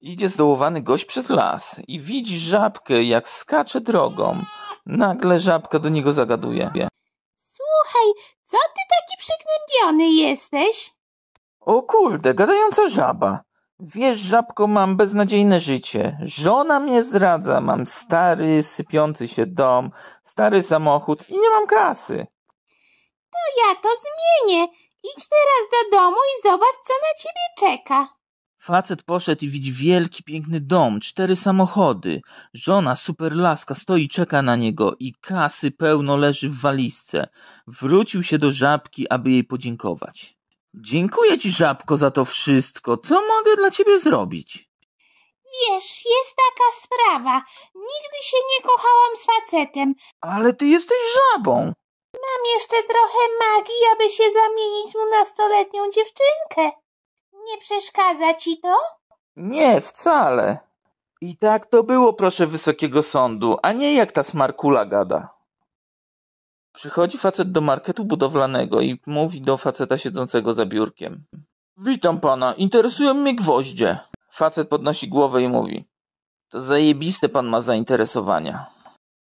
Idzie zdołowany gość przez las i widzi żabkę, jak skacze drogą. Nagle żabka do niego zagaduje. Słuchaj, co ty taki przygnębiony jesteś? O kurde, gadająca żaba. Wiesz, żabko, mam beznadziejne życie. Żona mnie zdradza, mam stary, sypiący się dom, stary samochód i nie mam kasy. To ja to zmienię. Idź teraz do domu i zobacz, co na ciebie czeka. Facet poszedł i widzi wielki, piękny dom, cztery samochody. Żona, super laska stoi czeka na niego i kasy pełno leży w walizce. Wrócił się do żabki, aby jej podziękować. Dziękuję ci, żabko, za to wszystko. Co mogę dla ciebie zrobić? Wiesz, jest taka sprawa. Nigdy się nie kochałam z facetem. Ale ty jesteś żabą. Mam jeszcze trochę magii, aby się zamienić w stoletnią dziewczynkę. Nie przeszkadza ci to? Nie, wcale. I tak to było, proszę wysokiego sądu, a nie jak ta smarkula gada. Przychodzi facet do marketu budowlanego i mówi do faceta siedzącego za biurkiem. Witam pana, interesują mnie gwoździe. Facet podnosi głowę i mówi. To zajebiste pan ma zainteresowania.